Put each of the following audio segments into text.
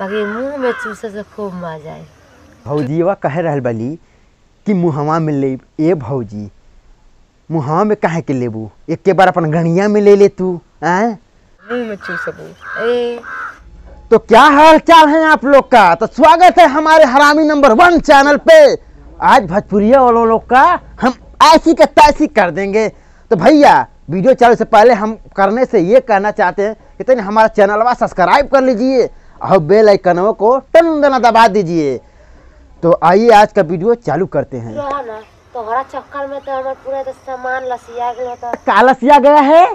बाकी मुंह में चूसे से तो खूब मजा आई भौजीवा कह रहा बली कि मुहवा में ले ए भौजी मुहवा में कहे के लेबू एक के बार अपन घनिया में ले ले तू आए मुंह में चूसबू ए तो क्या हाल चाल है आप लोग का तो स्वागत है हमारे हरामी नंबर वन चैनल पे आज भोजपुरिया वालों लोग का हम ऐसी का तैसी कर देंगे तो भैया वीडियो चालू से पहले हम करने से ये कहना चाहते हैं कि तो हमारा चैनल वा सब्सक्राइब कर लीजिए और बेल आइकनों को टन देना दबा दीजिए तो आइए आज का वीडियो चालू करते हैं तोहरा चक्कर में तो पूरा तो सामान लसिया गया था का लसिया गया है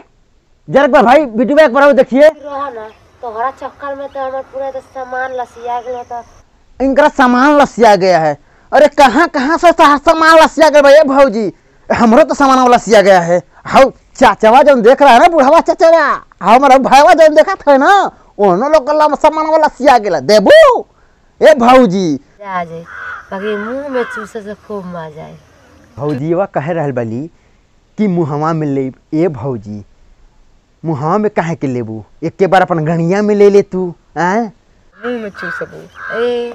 जरा भाई वीडियो एक बार देखिए तोहरा चक्कर में तो पूरा तो सामान लसिया गया था इनका सामान लसिया गया है अरे कहाँ कहाँ से सामान लसिया गया भैया भाजी हमारा तो सामान लसिया गया है हाउ चाचावा जन देख रहा है ना बुढ़ावा चाचावा हमारा भाईवा जन देखा था ना ओनो लोग सामान वाला सिया गेला देबू ए भौजी जा जे बाकी मुंह में चूसे से खूब मजा आए भौजी वा कह रहल बली कि मुहावा में ले ए भौजी मुहावा में कहे के लेबू एक के बार अपन गणिया में ले ले तू हैं मुंह में चूसे बू ए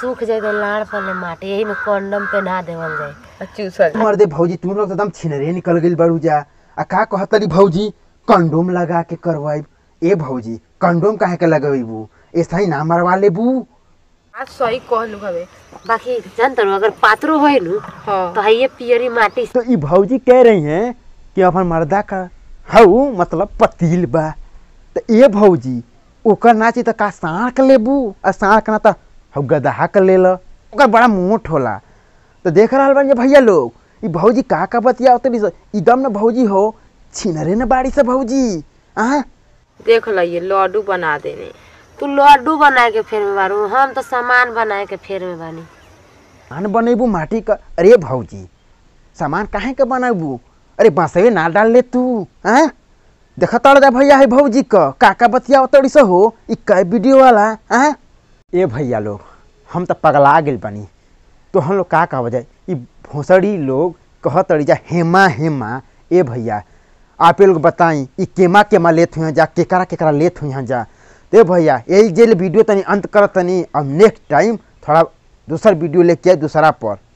सूख जाए तो लाड़ पर ले माटे यही में कंडम पहना देवल जाए चूसर मर दे भौजी तुम लोग तो दम छिनरे निकल गइल बड़ू जा आ का कहतरी भौजी कंडोम लगा के करवाइब ए भौजी कंडोम काहे के लगेबू ऐसा ही ना मरवा लेबू आज सही कहलू हवे बाकी जान तरू अगर पात्र होइलू हाँ। तो ये पियरी माटी तो ई भौजी कह रही है कि अपन मर्दा का हऊ मतलब पतील बा तो ए भौजी ओकर नाची तो का साँड़ के लेबू आ साँड़ के ना तो गदहा के ले लो ओकर बड़ा मोट होला तो देख रहा बानी भैया लोग भौजी का का बतियावते एकदम न भौजी हो छिनरे न बाड़ी से भौजी आ देख ल ये लड्डू बना देने तू लड्डू बना के फिर में बारू हम तो सामान बना के फिर में बानी सामान बनेबू माटी का अरे भौजी सामान काहे के बनाबू अरे बांसवे ना डाल ले तू आ देख तड़ जा भैया है भौजी का काका बतिया तड़ी से हो ई कै वीडियो वाला आ ए भैया लोग हम तो पगला गेल बनी तो हम लोग का का बजाय भोसड़ी लोग कहत जा हेमा हेमा ए भैया आप लोग बताई ये केमा केमा लेत हुई जा केकरा केकरा लेत हुई जा ते भैया यही जेल वीडियो तनी अंत कर तनी अब नेक्स्ट टाइम थोड़ा दूसर वीडियो लेके दूसरा पर